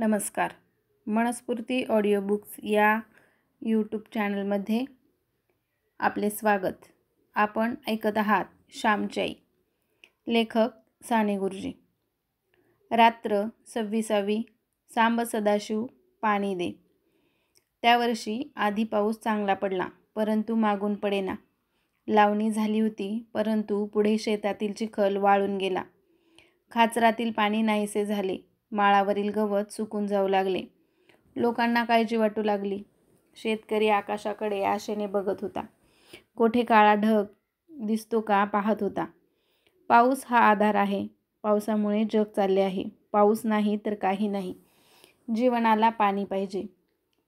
नमस्कार Manasphurti audio books या YouTube चॅनलमध्ये आपले स्वागत आपण ऐकत आहात श्यामचाई लेखक साने गुरुजी रात्र सव्वीसावी सांब सदाशिव पाणी दे त्या वर्षी आधी पाऊस चांगला पडला परंतु मागून पडेना लावणी झाली होती परंतु पुढे शेतातील चिखल वाळून गेला खाचरातील पाणी नाहीसे झाले माळावरील गवत सुकून जाऊ लागले लोकांना काळजी वाटू लागली शेतकरी आकाशाकडे आशेने बघत होता कोठे काळा ढग दिसतो का पाहत होता पाऊस हा आधार आहे पावसामुळे जग चालले आहे पाऊस नाही तर काही नाही जीवनाला पाणी पाहिजे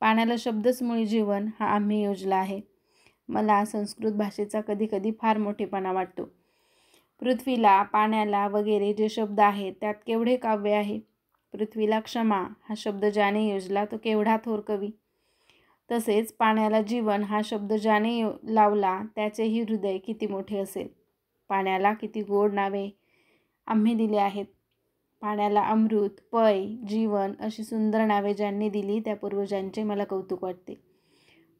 पाण्याला शब्दचमुळे जीवन हा आम्ही योजला आहे मला संस्कृत भाषेचा कधीकधी फार मोठेपणा वाटतो पृथ्वीला पाण्याला वगैरे जे शब्द आहेत त्यात केवढे काव्य आहे पृथ्वीला क्षमा हा शब्द ज्याने योजला तो केवढा थोर कवी तसेच पाण्याला जीवन हा शब्द ज्याने लावला त्याचेही हृदय किती मोठे असेल पाण्याला किती गोड नावे आम्ही दिले आहेत पाण्याला अमृत पय जीवन अशी सुंदर नावे ज्यांनी दिली त्या पूर्वजांचे मला कौतुक वाटते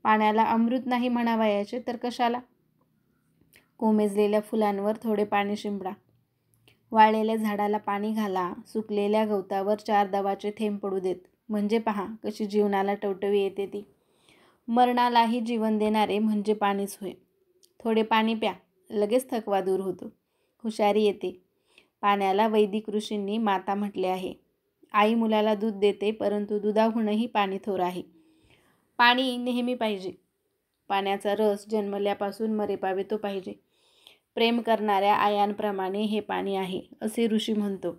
पाण्याला अमृत नाही याचे तर कशाला कोमेजलेल्या फुलांवर थोडे पाणी शिंपडा वाळलेल्या झाडाला पाणी घाला सुकलेल्या गवतावर चार दवाचे थेंब पडू देत म्हणजे पहा कशी जीवनाला टवटवी येते ती मरणालाही जीवन देणारे म्हणजे पाणीच होय थोडे पाणी प्या लगेच थकवा दूर होतो हुशारी येते पाण्याला वैदिक ऋषींनी माता म्हटले आहे आई मुलाला दूध देते परंतु दुधाहूनही पाणी थोर आहे पाणी नेहमी पाहिजे पाण्याचा रस जन्मल्यापासून मरेपावे तो पाहिजे प्रेम करणाऱ्या आयांप्रमाणे हे पाणी आहे असे ऋषी म्हणतो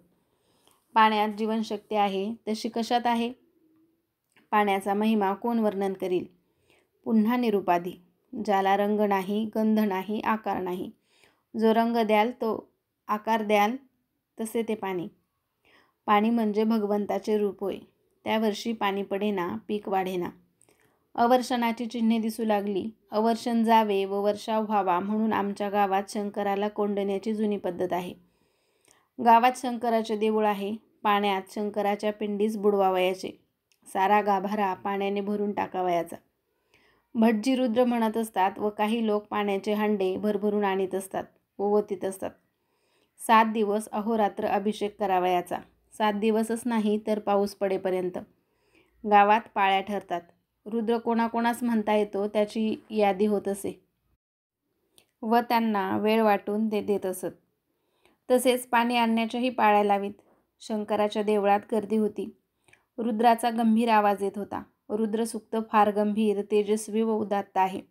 पाण्यात जीवनशक्ती आहे तशी कशात आहे पाण्याचा महिमा कोण वर्णन करील पुन्हा निरुपाधी ज्याला रंग नाही गंध नाही आकार नाही जो रंग द्याल तो आकार द्याल तसे ते पाणी पाणी म्हणजे भगवंताचे रूप होय त्या वर्षी पाणी पडेना पीक वाढेना अवर्षणाची चिन्हे दिसू लागली अवर्षण जावे व वर्षाव व्हावा म्हणून आमच्या गावात शंकराला कोंडण्याची जुनी पद्धत आहे गावात शंकराचे देऊळ आहे पाण्यात शंकराच्या पिंडीस बुडवावयाचे सारा गाभारा पाण्याने भरून टाकावयाचा भटजी रुद्र म्हणत असतात व काही लोक पाण्याचे हांडे भरभरून आणीत असतात ओवतीत असतात सात दिवस अहोरात्र अभिषेक करावयाचा सात दिवसच नाही तर पाऊस पडेपर्यंत गावात पाळ्या ठरतात रुद्र कोणाकोणास म्हणता येतो त्याची यादी होत असे व त्यांना वेळ वाटून ते देत असत तसेच पाणी आणण्याच्याही पाळ्या लावीत शंकराच्या देवळात गर्दी होती रुद्राचा गंभीर आवाज येत होता सुक्त फार गंभीर तेजस्वी व उदात्त आहे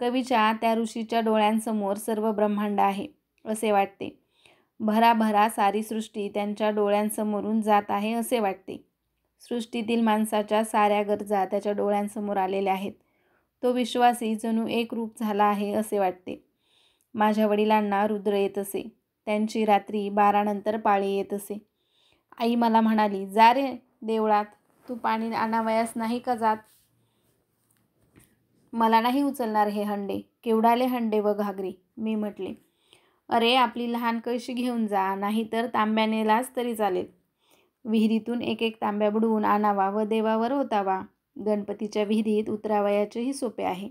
कवीच्या त्या ऋषीच्या डोळ्यांसमोर सर्व ब्रह्मांड आहे असे वाटते भराभरा सारी सृष्टी त्यांच्या डोळ्यांसमोरून जात आहे असे वाटते सृष्टीतील माणसाच्या साऱ्या गरजा त्याच्या डोळ्यांसमोर आलेल्या आहेत तो विश्वासी जणू एक रूप झाला आहे असे वाटते माझ्या वडिलांना रुद्र येत असे त्यांची रात्री बारानंतर पाळी येत असे आई मला म्हणाली जा रे देवळात तू पाणी आणावयास नाही का जात मला नाही उचलणार हे हंडे केवढाले हंडे व घागरी मी म्हटले अरे आपली लहान कळशी घेऊन जा नाहीतर तांब्यानेलाच तरी चालेल विहिरीतून एक एक तांब्या बुडवून आणावा व देवावर होतावा गणपतीच्या विहिरीत उतरावयाचेही सोपे आहे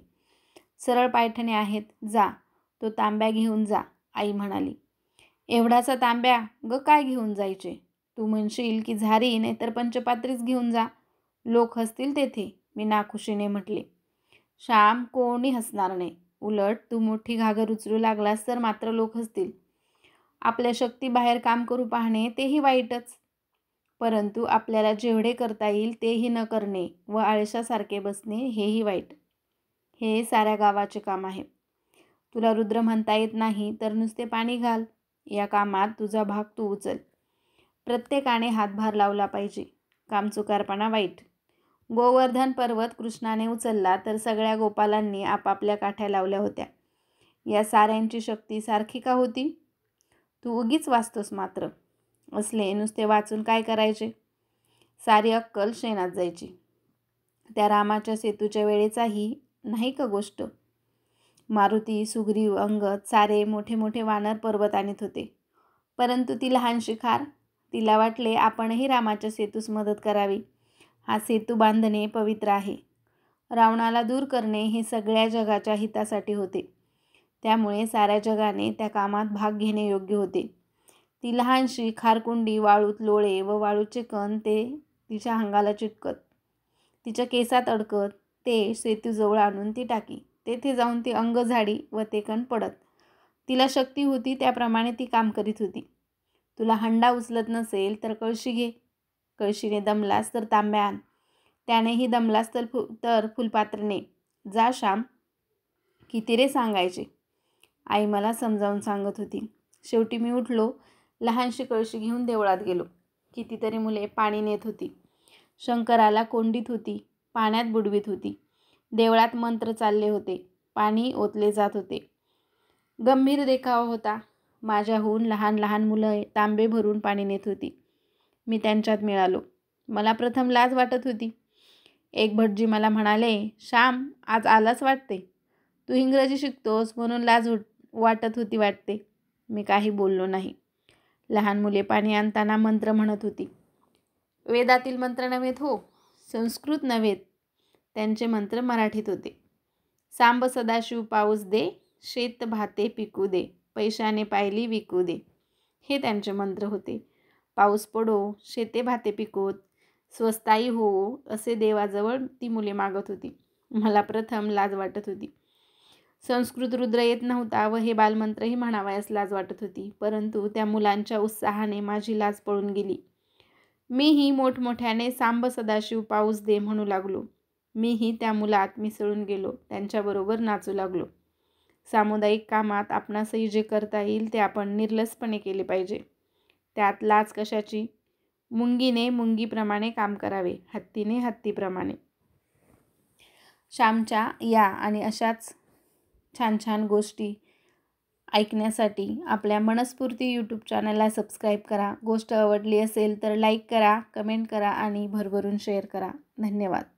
सरळ पायठणे आहेत जा तो तांब्या घेऊन जा आई म्हणाली एवढासा तांब्या ग काय घेऊन जायचे तू म्हणशील की झारी नाहीतर पंचपात्रीच घेऊन जा लोक हसतील तेथे मी नाखुशीने म्हटले श्याम कोणी हसणार नाही उलट तू मोठी घागर उचलू लागलास तर मात्र लोक हसतील आपल्या शक्ती बाहेर काम करू पाहणे तेही वाईटच परंतु आपल्याला जेवढे करता येईल तेही न करणे व आळशासारखे बसणे हेही वाईट हे साऱ्या गावाचे काम आहे तुला रुद्र म्हणता येत नाही तर नुसते पाणी घाल या कामात तुझा भाग तू उचल प्रत्येकाने हातभार लावला पाहिजे कामचुकारपणा वाईट गोवर्धन पर्वत कृष्णाने उचलला तर सगळ्या गोपालांनी आपापल्या काठ्या लावल्या होत्या या साऱ्यांची शक्ती सारखी का होती तू उगीच वाचतोस मात्र असले नुसते वाचून काय करायचे सारी अक्कल शेणात जायची त्या रामाच्या सेतूच्या वेळेचाही नाही का गोष्ट मारुती सुग्रीव अंगत सारे मोठे मोठे वानर पर्वत आणत होते परंतु ती लहान शिखार तिला वाटले आपणही रामाच्या सेतूस मदत करावी हा सेतू बांधणे पवित्र आहे रावणाला दूर करणे हे सगळ्या जगाच्या हितासाठी होते त्यामुळे साऱ्या जगाने त्या कामात भाग घेणे योग्य होते ती लहानशी खारकुंडी वाळूत लोळे व वाळूचे कण ते तिच्या अंगाला चिटकत तिच्या केसात अडकत ते सेतूजवळ आणून ती टाकी तेथे जाऊन ती अंग झाडी व ते कण पडत तिला शक्ती होती त्याप्रमाणे ती काम करीत होती तुला हंडा उचलत नसेल तर कळशी घे कळशीने दमलास तर तांब्या आण त्यानेही दमलास तर फु तर फुलपात्रने जा श्याम किती रे सांगायचे आई मला समजावून सांगत होती शेवटी मी उठलो लहानशी कळशी घेऊन देवळात गेलो कितीतरी मुले पाणी नेत होती शंकराला कोंडीत होती पाण्यात बुडवीत होती देवळात मंत्र चालले होते पाणी ओतले जात होते गंभीर देखावा होता माझ्याहून लहान लहान मुलं तांबे भरून पाणी नेत होती मी त्यांच्यात मिळालो मला प्रथम लाज वाटत होती एक भटजी मला म्हणाले श्याम आज आलाच वाटते तू इंग्रजी शिकतोस म्हणून लाज वाटत होती वाटते मी काही बोललो नाही लहान मुले पाणी आणताना मंत्र म्हणत होती वेदातील मंत्र नव्हेत हो संस्कृत नव्हेत त्यांचे मंत्र मराठीत होते सांब सदाशिव पाऊस दे शेत भाते पिकू दे पैशाने पायली विकू दे हे त्यांचे मंत्र होते पाऊस पडो शेते भाते पिकोत स्वस्ताई हो असे देवाजवळ ती मुले मागत होती मला प्रथम लाज वाटत होती संस्कृत रुद्र येत नव्हता व हे बालमंत्रही म्हणावयास लाज वाटत होती परंतु त्या मुलांच्या उत्साहाने माझी लाज पळून गेली मीही मोठमोठ्याने सांब सदाशिव पाऊस दे म्हणू लागलो मीही त्या मुलात मिसळून गेलो त्यांच्याबरोबर नाचू लागलो सामुदायिक कामात आपणासही जे करता येईल ते आपण निर्लसपणे केले पाहिजे त्यात लाच कशाची मुंगीने मुंगीप्रमाणे काम करावे हत्तीने हत्तीप्रमाणे श्यामच्या या आणि अशाच छान छान गोष्टी ऐकण्यासाठी आपल्या मनस्फूर्ती यूट्यूब चॅनलला सबस्क्राईब करा गोष्ट आवडली असेल तर लाईक करा कमेंट करा आणि भरभरून शेअर करा धन्यवाद